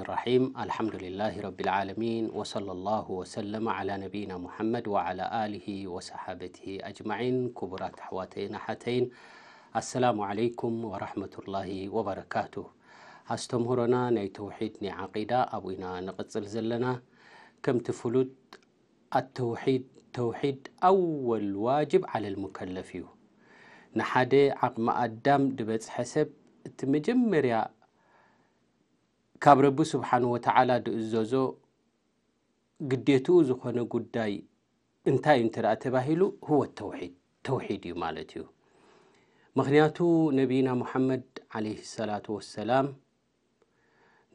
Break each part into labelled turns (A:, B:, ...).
A: الرحيم الحمد لله رب العالمين وصلى الله وسلم على نبينا محمد وعلى آله وصحابته أجمعين كبرات حواتين حتين السلام عليكم ورحمة الله وبركاته أستمهرنا نيتوحيد نعقيدة أبونا نقصل زلنا كم تفلد التوحيد توحيد أول واجب على المكلف نحدي عقم أدام دبت حسب تمجمريا ካብ ረቢ ስብሓነ ወተላ ድእዘዞ ግደቱኡ ዝኮነ ጉዳይ እንታይ እዩ እተደአ ተባሂሉ ወ ተውድ ተውሒድ እዩ ማለት እዩ ምክንያቱ ነብና ሙሓመድ ለ ሰላة ወሰላም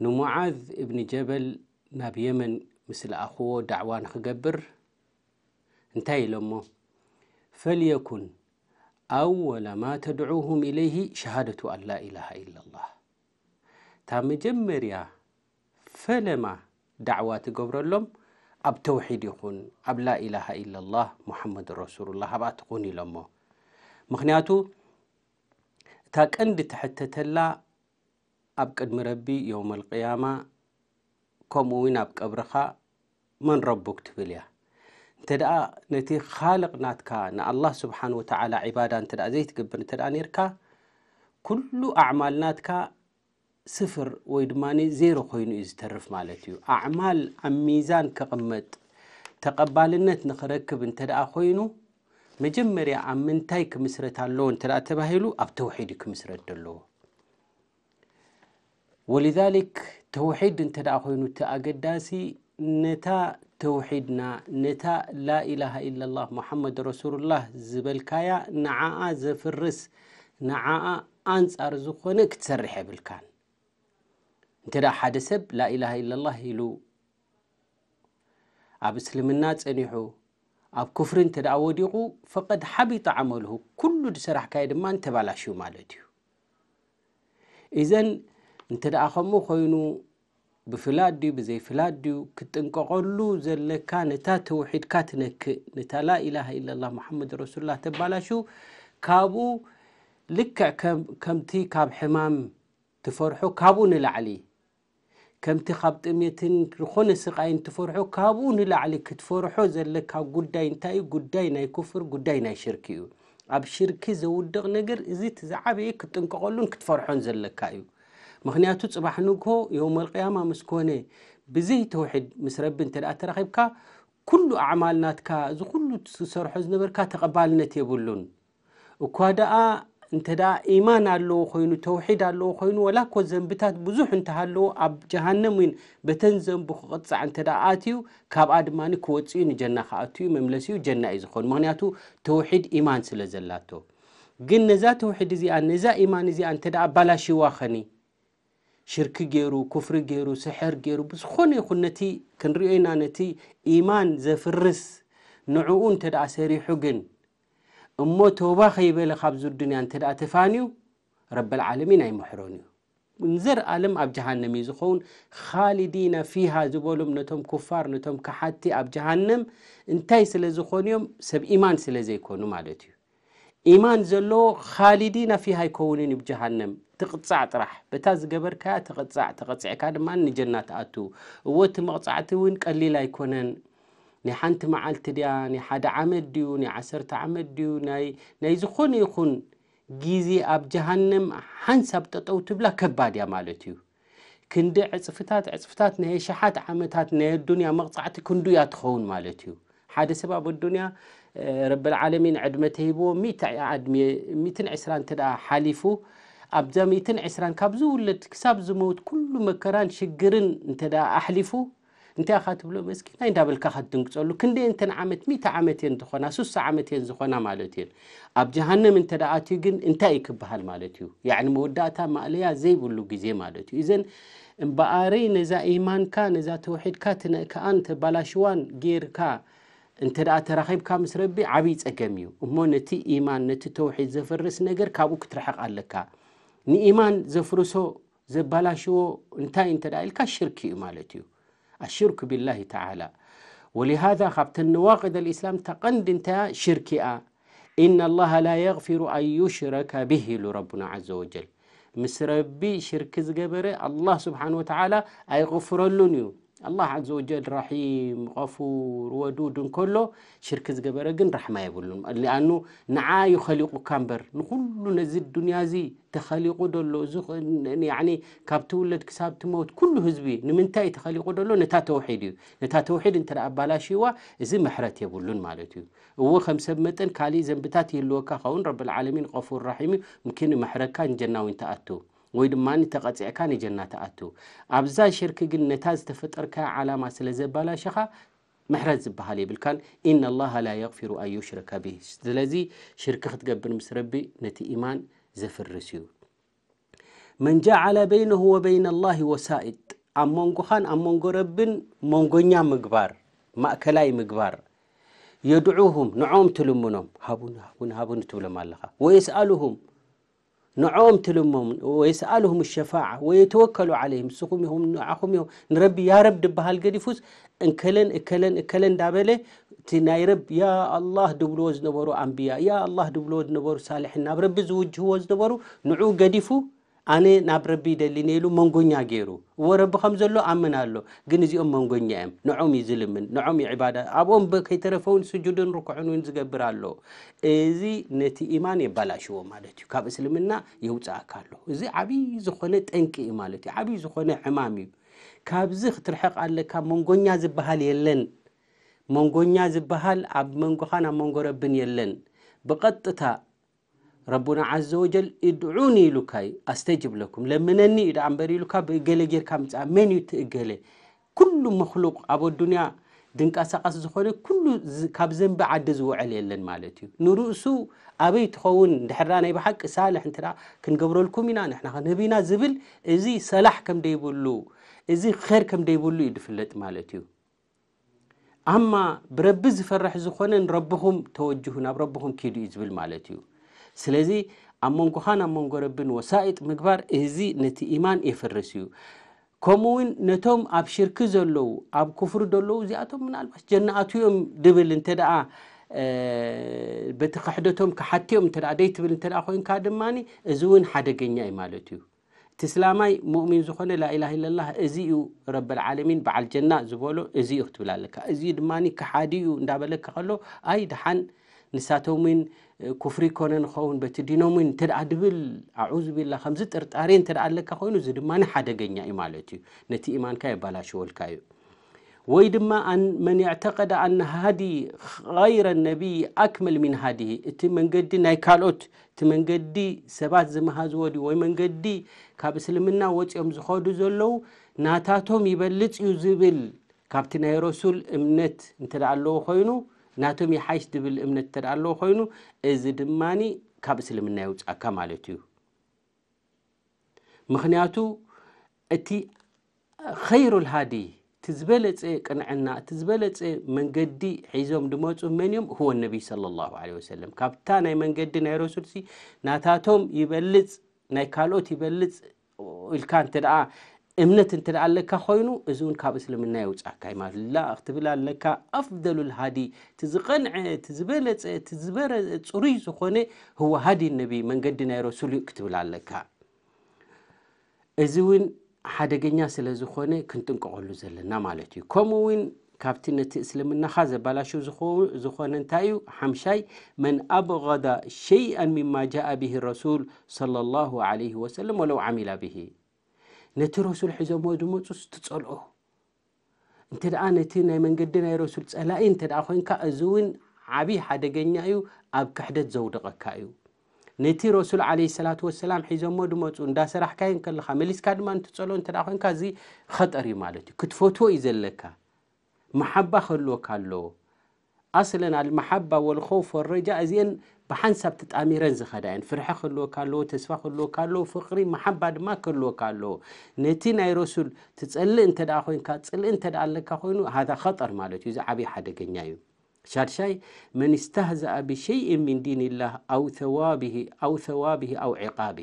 A: ንሙዓዝ እብኒ ጀበል ናብ የመን ምስለኣኽዎ ዳዕዋ ንክገብር እንታይ ኢሎ ሞ ፈልየኩን ኣወለ ማ ተድዑም ኢለይሂ ሸሃደቱ ኣላኢላሃ ኢላላ እታ መጀመርያ ፈለማ ዳዕዋ ትገብረሎም ኣብ ተውሒድ ይኹን ኣብ ላኢላሃ ኢለላ ሙሓመድ ረሱሉላ ሃብኣትኩን ኢሎሞ ምክንያቱ እታ ቀንዲ ትሕተተላ ኣብ ቅድሚ ረቢ ዮውም ልቅያማ ከምኡ ው ኣብ ቀብርኻ መንረቡክ ትብል እያ እንተ ኣ ነቲ ካልቕናትካ ንኣላ ስብሓን ወተላ ባዳ እ ዘይ ትገብር ተ ነርካ ኩሉ ኣዕማል ናትካ ስፍር ወይ ድማ ዜሮ ኮይኑ እዩ ዝተርፍ ማለት እዩ ኣዕማል ኣብ ሚዛን ክቕመጥ ተቐባልነት ንኽረክብ እንተ ደኣ ኮይኑ መጀመርያ ኣብ ምንታይ ክምስረት ኣለዎ እንተ ተባሂሉ ኣብ ተውሒድ እዩ ክምስረት ዘለዎ ወሊዛሊክ ተውሒድ እንተ ደኣ ኮይኑ እቲ ኣገዳሲ ነታ ተውሒድና ነታ ላኢላሃ ኢላ ላህ ሙሓመድ ረሱሉላህ ዝበልካያ ንዓኣ ዘፍርስ ንዓኣ ኣንጻር ዝኾነ ክትሰርሕ የብልካን እንተ ደኣ ሓደ ሰብ ላኢላሃ ኢለላህ ኢሉ ኣብ እስልምና ፀኒሑ ኣብ ክፍሪ እንተ ደኣ ወዲቑ ፈቐድ ሓቢጣ ዓመልሁ ኩሉ ድስራሕካይ ድማ እንተባላሽዩ ማለት እዩ እዘን እንተ ደኣ ከምኡ ኮይኑ ብፍላድ ድዩ ብዘይፍላድ ድዩ ክጥንቀቐሉ ዘለካ ነታ ተውሒድካ ትነክእ ነታ ላኢላሃ ኢለላ ሙሓመድ ረሱሉላ ተባላሹ ካብኡ ልክዕ ከምቲ ካብ ሕማም ትፈርሑ ካብኡ ንላዕሊ ከምቲ ካብ ጥሜትን ዝኾነ ስቃይን ትፈርሖ ካብኡ ንላዕሊ ክትፈርሖ ዘለካ ጉዳይ እንታይ እዩ ጉዳይ ናይ ኩፍር ጉዳይ ናይ ሽርክ እዩ ኣብ ሽርኪ ዘውድቕ ነገር እዚ ትዛዓበየ ክጥንቀቐሉን ክትፈርሖን ዘለካ እዩ ምክንያቱ ፅባሕ ንግሆ ዮም ልቅያማ ምስኮነ ብዘይ ተውሒድ ምስ ረቢ እንተ ደኣ ተራኺብካ ኩሉ ኣዕማል ናትካ እዚ ኩሉ ትሰርሖ ዝነበርካ ተቐባልነት የብሉን እኳ ደኣ እንተ ኢማን ኣለዎ ኮይኑ ተውሒድ ኣለዎ ኮይኑ ወላ ኮ ዘንብታት ብዙሕ እንተሃለዎ ኣብ ጀሃንም ውን በተን ዘንቡ ክቕፃዕ እንተ ኣትዩ ካብኣ ድማ ክወፅኡ ንጀና ክኣትዩ መምለሲ ዩ ጀና እዩ ዝኾኑ ምክንያቱ ተውሒድ ኢማን ስለ ዘላቶ ግን ነዛ ተውሒድ እዚኣ ነዛ ኢማን እዚኣ እንተ ባላሽዋ ኸኒ ሽርክ ገይሩ ኩፍሪ ገይሩ ስሕር ገይሩ ብዝኾነ ይኹን ነቲ ክንሪኦ ኢና ነቲ ኢማን ዘፍርስ ንዕኡ እንተ ሰሪሑ ግን እሞ ተባ ከይበለ ካብዚ ድንያ እንተ ደኣ ተፋንዩ ረብልዓለሚን ኣይምሕሮን እዩ ንዘር ኣለም ኣብ ጀሃንም እዩ ዝኸውን ካሊዲና ፊሃ ዝበሎም ነቶም ኩፋር ነቶም ካሓቲ ኣብ ጀሃንም እንታይ ስለ ዝኾንዮም ሰብ ኢማን ስለ ዘይኮኑ ማለት እዩ ኢማን ዘለዎ ካሊዲና ፊሃ ይከውንን እዩ ብጀሃንም ትቕፃዕ ጥራሕ በታ ዝገበርካያ ተቕፃዕ ተቐፅዕካ ድማ ንጀና ተኣቱ እወ እቲ መቕፃዕቲ እውን ቀሊል ኣይኮነን نحنت معلت ديا نحد عمد ديو نعسرت عمد ديو ناي نيزخون يخون جيزي أب جهنم حنسب تطو تبلا كبادي مالتيو كندي عصفتات عصفتات نهي شحات عمتات نهي الدنيا مقصعتي كندو يتخون مالتيو حاد سباب الدنيا رب العالمين عدم تهيبو ميت عدمي ميتن عسران تدا حاليفو أبزا ميتن عسران كابزو ولد كساب زموت كل مكران شقرن تدا أحليفو እንታይ ካ ትብሎ መስኪድ ና እንዳበልካ ካትድንቅፀሉ ክንደንተን ዓመት ተ ዓመትን ዝኾና ሱሳ ዓመትን ዝኾና ማለት እዩ ኣብ ጀሃንም እንተደ ኣትዩ ግን እንታይ እ ክበሃል ማለት እዩ መወዳእታ ማእለያ ዘይብሉ ግዜ ማለት እዩ እዘን እምበኣሪ ነዛ ኢማንካ ነዛ ተውሒድካ ትክኣን ተባላሽዋን ጌርካ እንተደ ተራኺብካ ምስ ረቢ ዓብዪ ፀገም እዩ እሞ ነቲ ኢማን ነቲ ተውሒድ ዘፈርስ ነገር ካብኡ ክትርሐቕ ኣለካ ንኢማን ዘፍርሶ ዘባላሽዎ እንታይ እተ ኢልካ ሽርኪ እዩ ማለት እዩ الشرك بالله تعالى ولهذا خبت النواقض الإسلام تقند انت شركئة إن الله لا يغفر أن يشرك به لربنا عز وجل مس ربي شرك زقبري الله سبحانه وتعالى غفر እዩ الله عز وجل رحيم غفور ودود كله شرك زقبر جن رحمة يقولون لأنه نعاي خليق كامبر نقول نزي الدنيا زي تخليق دلو زخ يعني كاب تولد كساب تموت كل هزبي نمنتاي تخليق دلو نتا توحيد نتا توحيد انت أبالاشيوا زي محرت يقولون مالتي هو خمسة متن كالي زنبتات يلوكا خون رب العالمين غفور رحيم ممكن محركان جنة وانت أتو ወይ ድማ ተቐፂዕካ ንጀና ተኣቱ ኣብዛ ሽርክ ግን ነታ ዝተፈጠርካ ዓላማ ስለ ዘባላሸኻ ምሕረት ዝበሃል የብልካን ኢናላሃ ላ የغፊሩ ኣን ዩሽረከ ብህ ስለዚ ሽርክ ክትገብር ምስ ረቢ ነቲ ኢማን ዘፍርስ እዩ መን ጃዓለ በይነሁ ወበይነ ላሂ ወሳኢጥ ኣብ መንጎኻን ኣብ መንጎ ረብን መንጎኛ ምግባር ማእከላይ ምግባር የድዑሁም ንዖም ትልምኖም ሃቡን ሃቡን ሃቡን ትብሎም ኣለኻ ወየስኣልሁም نعوم تلمهم ويسألهم الشفاعة ويتوكلوا عليهم سخم يهم نعخم يهم نربي يا رب دبها القديفوس انكلن اكلن اكلن دابله تناي رب يا الله دبلو زنبرو أنبياء يا الله دبلو زنبرو صالحين رب زوجه وزنبرو نعو قديفو ኣነ ናብ ረቢ ይደሊ ነኢሉ መንጎኛ ገይሩ እዎ ረቢ ከም ዘሎ ኣምን ኣሎ ግን እዚኦም መንጎኛ እዮም ንዖም ዩ ዝልምን ንዖም ዩ ዕባዳ ኣብኦም ከይተረፈውን ስጁድን ርኩዕን እውን ዝገብር ኣሎ እዚ ነቲ ኢማን የባላሽዎ ማለት እዩ ካብ እስልምና የውፅእካ ኣሎ እዚ ዓብይ ዝኾነ ጠንቂ እዩ ማለት እዩ ዓብይ ዝኾነ ሕማም እዩ ካብዚ ክትርሕቕ ኣለካ መንጎኛ ዝበሃል የለን መንጎኛ ዝበሃል ኣብ መንጎኻ ናብ መንጎ ረብን የለን ብቐጥታ ረቡና ዓዘ ወጀል እድዑኒ ኢሉካ እዩ ኣስተጅብለኩም ለምነኒ እዩ ዳ እንበሪ ኢሉካ ብእገለ ጌርካ ምፅኣ መን እዩ ትእገለ ኩሉ መክሉቅ ኣብ ኣዱንያ ድንቀሳቀስ ዝኾነ ኩሉ ካብ ዘንቢ ዓዲ ዝውዕል የለን ማለት እዩ ንርእሱ ኣበይ ትኸውን ድሕራ ናይ ብሓቂ ሳልሕ እንተ ክንገብረልኩም ኢና ንሕና ክንህብ ዝብል እዚ ሰላሕ ከም ደይብሉ እዚ ኸር ከም ደይብሉ እዩ ድፍለጥ ማለት እዩ ኣማ ብረቢ ዝፈርሕ ዝኾነ ንረብኹም ተወጅሁ ናብ ረብኹም ኪዱ እዩ ዝብል ማለት እዩ ስለዚ ኣብ መንጎኻና ብ መንጎ ረብን ወሳኢጥ ምግባር እዚ ነቲ ኢማን የፈርስ እዩ ከምኡ ውን ነቶም ኣብ ሽርክ ዘለዉ ኣብ ክፍሪ ደለዉ እዚኣቶም ምናልባስ ጀናኣትዮም ድብል እንተ ደኣ በቲ ክሕደቶም ክሓቲዮም ደይ ትብል እ ኮይንካ ድማኒ እዚ እውን ሓደገኛ ዩ ማለት እዩ እቲስላማይ ሙእሚን ዝኮነ ላኢላሃ ኢለላ እዚ ዩ ረብልዓለሚን በዓል ጀና ዝበሎ እዚ ዩ ክትብል ኣለካ እዚ ድማ ክሓዲ ዩ እንዳበለክ ከሎ ኣይ ድሓን ንሳቶም ውን ኩፍሪ ኮነ ንኸውን በቲ ድኖም ውን ተደኣ ድብል ኣዑዙቢላ ከምዚ ጥርጣሪ እንተደኣ ለካ ኮይኑ እዚ ድማ ሓደገኛ እዩ ማለት እዩ ነቲ ኢማንካ የባላሽወልካ እዩ ወይ ድማ መን የዕተቐዳ ኣና ሃዲ ቀይረ ነብይ ኣክመል ሚን ሃዲ እቲ መንገዲ ናይ ካልኦት እቲ መንገዲ ሰባት ዝምሃዝዎ ድ ወይ መንገዲ ካብ እስልምና ወፂኦም ዝኸዱ ዘለዉ ናታቶም ይበልፅ እዩ ዝብል ካብቲ ናይ ረሱል እምነት እንተደኣ ኣለዎ ኮይኑ ናቶም ይሓይሽ ድብል እምነት እተደ ኣለዎ ኮይኑ እዚ ድማኒ ካብ እስልምና ይውፃእካ ማለት እዩ ምክንያቱ እቲ ከይሩ ልሃዲ እቲ ዝበለፀ ቅንዕና እቲ ዝበለፀ መንገዲ ሒዞም ድመፁ መን እዮም ህወ ነቢይ صለ ላሁ ለ ወሰለም ካብታ ናይ መንገዲ ናይ ረሱል ሲ ናታቶም ይበልፅ ናይ ካልኦት ይበልፅ ኢልካ እንተ ደኣ امنت انت لعلك خوينو ازون كاب اسلمنا يوجع كاي مال لا اختبلا لك افضل الهادي تزقنع تزبل تزبر تصري سخونه هو هادي النبي من قدنا رسول يكتب لك ازون حدقنيا سلا زخونه كنتن قولو زلنا مالتي كوموين كابتنة اسلمنا خازه بلا شو زخونه انتايو حمشاي من ابغض شيئا مما جاء به الرسول صلى الله عليه وسلم ولو عمل به ነቲ ረሱል ሒዞዎ ድመፁ ዝትፀልኦ እንተ ደኣ ነቲ ናይ መንገዲ ናይ ረሱል ፀላኢ እንተደኣ ኮይንካ እዚ እውን ዓብይዪ ሓደገኛ እዩ ኣብ ክሕደት ዘውደቐካ እዩ ነቲ ረሱል ዓለ ሰላት ወሰላም ሒዞዎ ድመፁ እንዳ ሰራሕካይ ንከለካ መሊስካ ድማ ንትፀልኦ እንተኣ ኮይንካ እዙ ኸጠር እዩ ማለት እዩ ክትፈትዎ እዩ ዘለካ ማሓባ ከህልወካ ኣለዎ ኣስለናልማሓባ ወልኮውፍ ረጃ እዚአን ብሓንሳብ ተጣሚረን ዝኸዳየን ፍርሐ ክልወካ ኣለዎ ተስፋ ከልወካ ኣለዎ ፍቅሪ ማሓባ ድማ ከህልወካ ኣለዎ ነቲ ናይ ረሱል ትፀልእ እንተ ደኣ ኮይንካ ፅልእ እንተደኣ ኣለካ ኮይኑ ሃዛ ከጠር ማለት እዩ እዚ ዓበይ ሓደገኛ እዩ ሻድሻይ መን ስታህዛኣ ብሸይእን ምን ዲንላህ ኣዋኣው ሰዋቢሂ ኣው ዕቃቢ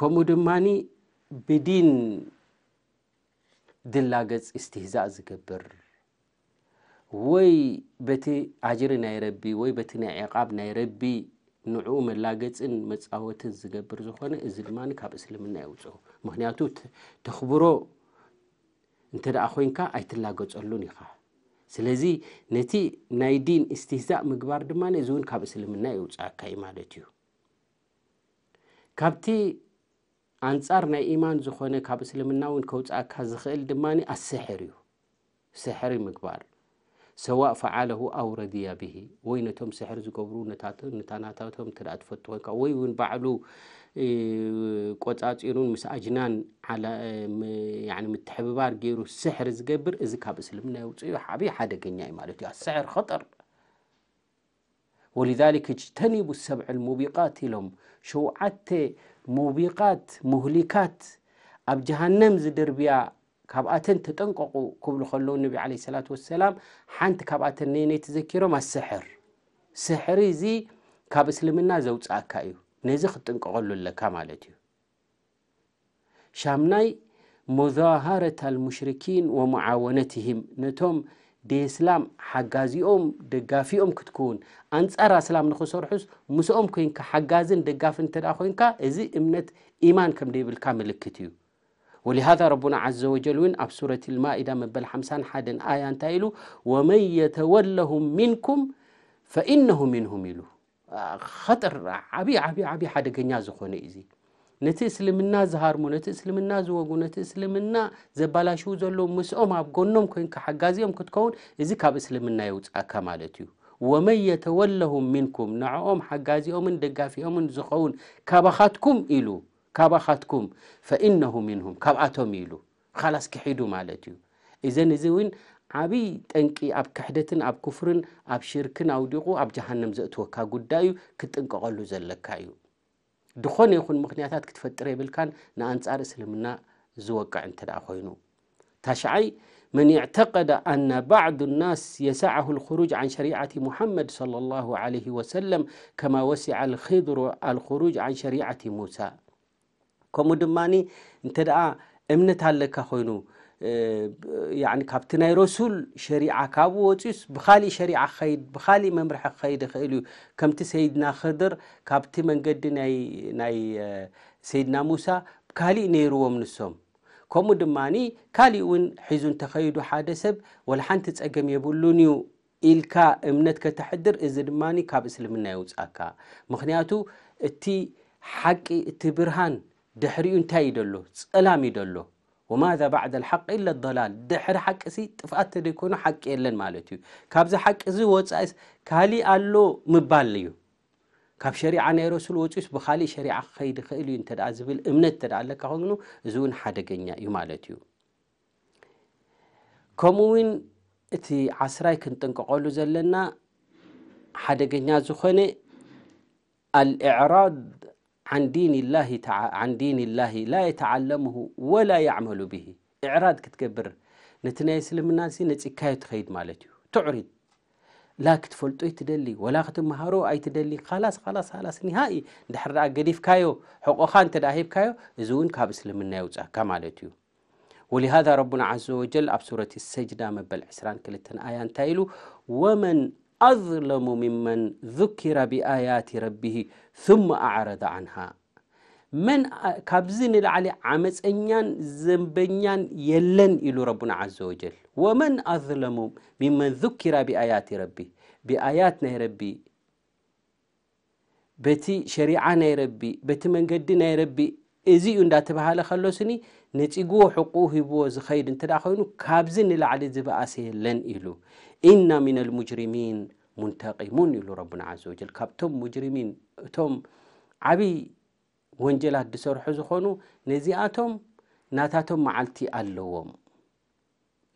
A: ከምኡ ድማኒ ብድን ድላገፅ እስትህዛእ ዝገብር ወይ በቲ ኣጅሪ ናይ ረቢ ወይ በቲ ናይ ዕቃብ ናይ ረቢ ንዕኡ መላገፅን መፃወትን ዝገብር ዝኾነ እዚ ድማ ካብ እስልምና የውፅኦ ምክንያቱ ተኽብሮ እንተ ደኣ ኮንካ ኣይትላገፀሉን ኢኻ ስለዚ ነቲ ናይ ዲን እስትህዛእ ምግባር ድማ እዚ እውን ካብ እስልምና የውፅአካ እዩ ማለት እዩ ካብቲ ኣንፃር ናይ ኢማን ዝኾነ ካብ እስልምና እውን ከውፅእካ ዝኽእል ድማ ኣስሕር እዩ ስሕሪ ምግባር سواء فعله أو رضي به وينتم توم سحر زقبرو نتات نتانات توم تلات فتوه كوي وين بعلو قطعة إيه، إيرون مس أجنان على إيه، يعني متحببار جيرو سحر زقبر إذا كاب سلمنا وتصير حبي حدا كنيا مالتي السحر خطر ولذلك اجتنبوا السبع الموبقات لهم شو عت موبقات مهلكات أب جهنم زدربيا ካብኣተን ተጠንቀቁ ክብሉ ከለዉ ነብ ዓለ ስላት ወሰላም ሓንቲ ካብኣተን ነነይ ተዘኪሮም ኣስሕር ስሕሪ እዚ ካብ እስልምና ዘውፅእካ እዩ ነዚ ክትጥንቀቀሉኣለካ ማለት እዩ ሻምናይ ሙዛሃረታ ልሙሽርኪን ወሞዓወነትሂም ነቶም ደስላም ሓጋዚኦም ደጋፊኦም ክትክውን ኣንጻር ኣስላም ንክሰርሑስ ምስኦም ኮይንካ ሓጋዝን ደጋፍን እንተደኣ ኮይንካ እዚ እምነት ኢማን ከም ደይብልካ ምልክት እዩ ወሊሃዛ ረቡና ዓዘ ወጀል እውን ኣብ ሱረት ልማኢዳ መበል ሓሳ 1ደን ኣያ እንታይ ኢሉ ወመን የተወለሁም ምንኩም ፈኢነሁ ምንሁም ኢሉ ከጠር ዓብይ ዓብዪ ዓብዪ ሓደገኛ ዝኮነ እዚ ነቲ እስልምና ዝሃርሙ ነቲ እስልምና ዝወጉ ነቲ እስልምና ዘባላሽ ዘለዎ ምስኦም ኣብ ጎኖም ኮይንካ ሓጋዚኦም ክትከውን እዚ ካብ እስልምና ይውፅእካ ማለት እዩ ወመን የተወለሁም ምንኩም ንዕኦም ሓጋዚኦምን ደጋፊኦምን ዝኸውን ካባካትኩም ኢሉ ካባኻትኩም ፈኢነሁ ምንሁም ካብኣቶም ኢሉ ካላስ ክሒዱ ማለት እዩ እዘን እዚ እውን ዓብይ ጠንቂ ኣብ ክሕደትን ኣብ ክፍርን ኣብ ሽርክን ኣውዲቑ ኣብ ጃሃንም ዘእትወካ ጉዳይ እዩ ክጥንቀቐሉ ዘለካ እዩ ድኾነ ይኹን ምክንያታት ክትፈጥረ የብልካን ንኣንጻር እስልምና ዝወቅዕ እንተ ደኣ ኮይኑ ታሽዓይ መን اዕተቀደ ኣና ባዕض الናስ የሰعሁ الخሩጅ عን ሸሪعة ሙሐመድ صለى الله عليه وሰለም ከማ ወሲع الخضሩ الخሩጅ عን ሸሪعة ሙሳ ከምኡ ድማኒ እንተ ደኣ እምነት ኣለካ ኮይኑ ካብቲ ናይ ሮሱል ሸሪዓ ካብ ወፅዩስ ብካሊእ ሸሪ ክኸድብካሊእ መምርሒ ክኸይድ ይክእል እዩ ከምቲ ሰይድና ክድር ካብቲ መንገዲ ናይ ሰይድና ሙሳ ካሊእ ነይሩዎም ንሶም ከምኡ ድማኒ ካሊእ እውን ሒዙን ተኸይዱ ሓደ ሰብ ወላሓንቲ ጸገም የብሉን እዩ ኢልካ እምነት ከተሕድር እዚ ድማኒ ካብ እስልምና ይውፃአካ ምክንያቱ እቲ ሓቂ እቲ ብርሃን ድሕሪኡ እንታይ እዩ ደሎ ፀላም እዩ ደሎ ወማذ ባዕደ الሓق ኢለ ضላል ድሕሪ ሓቂ ሲ ጥፍኣት ተደይኮይኑ ሓቂ የለን ማለት እዩ ካብዚ ሓቂ እዚ ወፃኢስ ካሊእ ኣሎ ምባል እዩ ካብ ሸሪዓ ናይ ረሱል ወፂኡስ ብካሊእ ሸሪዓ ክኸይድ ይኽእል እዩ እተ ዝብል እምነት እተ ኣለካ ኮይኑ እዚ እውን ሓደገኛ እዩ ማለት እዩ ከምኡ ውን እቲ ዓስራይ ክንጥንቀቀሉ ዘለና ሓደገኛ ዝኾነ አልዕራድ عن دين الله تع... عن دين الله لا يتعلمه ولا يعمل به اعراض كتكبر نتنا يسلم الناس كاي تخيد مالتي تعري لا كتفلتو يتدلي ولا كتمهارو اي تدلي خلاص خلاص خلاص نهائي دحر قديف كايو حقو خان تداهيب كايو زون كاب سلمنا يوزا كمالتيو ولهذا ربنا عز وجل اب سوره السجده مبل عسران كلتن ايان تايلو ومن ኣظለሙ ምመን ذኪራ ብኣያት ረቢ ثማ ኣዕረض ዓን ካብዚ ንላዓለ ዓመፀኛን ዘንበኛን የለን ኢሉ ረቡና ዘ ወጀል ወመን ኣظለሙ ምመን ذኪራ ብኣያት ረቢ ብኣያት ናይ ረ በቲ ሸሪዓ ናይ ረቢ በቲ መንገዲ ናይ ረቢ እዙዩ እንዳተባሃለ ከሎስኒ ንፅግዎ ሕቁ ሂብዎ ዝኸይድ እንተዳ ኮይኑ ካብዚ ንላዕሊ ዝበኣሰ የለን ኢሉ ኢና ሚና ልሙጅሪሚን ሙንተቂሙን ኢሉ ረብና ዘ ወጀል ካብቶም ሙጅሪሚን እቶም ዓብይ ወንጀላት ዝሰርሑ ዝኾኑ ነዚኣቶም ናታቶም መዓልቲ ኣለዎም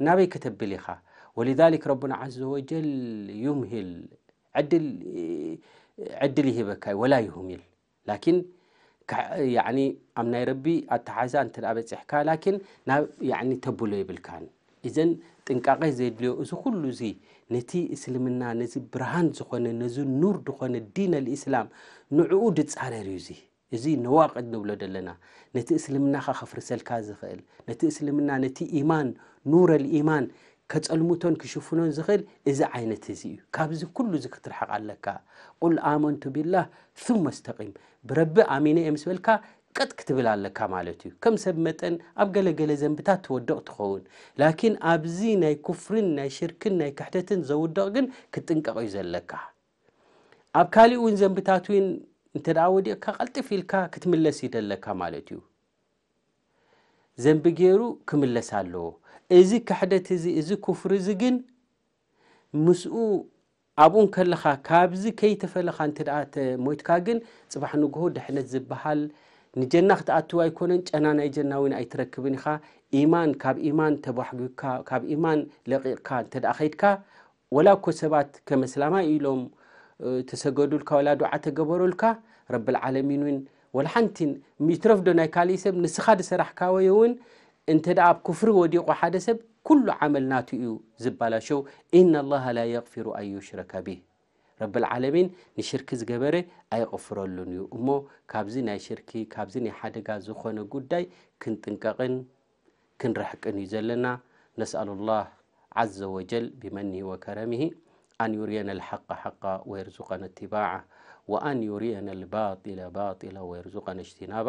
A: ናበይ ክተብል ኢኻ ወሊذሊክ ረብና ዘ ወጀል ዩምሂል ዕድል ይሂበካ ወላ ይሁሚል ላኪን ኣብ ናይ ረቢ ኣተሓዛ እንተ በፂሕካ ላኪን ናብ ተብሎ የብልካን እዘን ጥንቃቐ ዘድልዮ እዚ ኩሉ እዚ ነቲ እስልምና ነዚ ብርሃን ዝኾነ ነዚ ኑር ድኾነ ዲን ልእስላም ንዕኡ ድፃረር እዩ እዚ እዚ ነዋቅድ ንብሎ ዘለና ነቲ እስልምናኻ ከፍርሰልካ ዝኽእል ነቲ እስልምና ነቲ ኢማን ኑር ልኢማን ከፀልሙቶን ክሽፍኖን ዝኽእል እዚ ዓይነት እዚ እዩ ካብዚ ኩሉ ዚ ክትርሐቕ ኣለካ ቁል ኣመንቱ ብላህ ثመ ስተቂም ብረቢ ኣሚነ እየ ምስ በልካ ቀጥ ክትብል ኣለካ ማለት እዩ ከም ሰብ መጠን ኣብ ገለገለ ዘንብታት ትወደቕ ትኸውን ላኪን ኣብዚ ናይ ኩፍርን ናይ ሽርክን ናይ ክሕደትን ዘውደቕ ግን ክጥንቀቕ እዩ ዘለካ ኣብ ካሊእ እውን ዘንብታት ውን እንተ ደኣ ወዲቕካ ቐልጢፍ ኢልካ ክትምለስ ይደለካ ማለት እዩ ዘንቢ ገይሩ ክምለስ ኣለዎ እዚ ክሕደት እዚ እዚ ክፍር እዚ ግን ምስኡ ኣብኡን ከለኻ ካብዚ ከይተፈለካ እንተ ደኣ ተሞይትካ ግን ፅባሕ ንጉሆ ድሕነት ዝበሃል ንጀና ክትኣትዋ ኣይኮነን ጨና ናይ ጀና እዊን ኣይትረክብን ኢኻ ኢማን ካብ ኢማን ተበሕጉካ ካብ ኢማን ለቂቕካ እንተ ደኣ ከይድካ ወላ ኮ ሰባት ከመስላማይ ኢሎም ተሰገዱልካ ወላ ድዓ ተገበረልካ ረቢልዓለሚን እውን ወላ ሓንቲ ትረፍዶ ናይ ካልእ ሰብ ንስኻ ደ ሰራሕካወይ እውን እንተ ደኣ ኣብ ክፍሪ ወዲቑ ሓደ ሰብ ኩሉ ዓመል ናቱ እዩ ዝባላሸው ኢና ላሃ ላ የቕፊሩ ኣዩሽረከ ብህ ረብልዓለሚን ንሽርኪ ዝገበረ ኣይቕፍረሉን እዩ እሞ ካብዚ ናይ ሽርኪ ካብዚ ናይ ሓደጋ ዝኾነ ጉዳይ ክንጥንቀቕን ክንረሕቅን እዩ ዘለና ነስኣሉ ላህ ዘ ወጀል ብመኒ ወከረምሂ ኣን ዩርየና ልሓق ሓق ወየርዙቀና እትባዓ ወአን ዩርየና ልባጢለ ባጢለ ወየርዙቀና እጅትናባ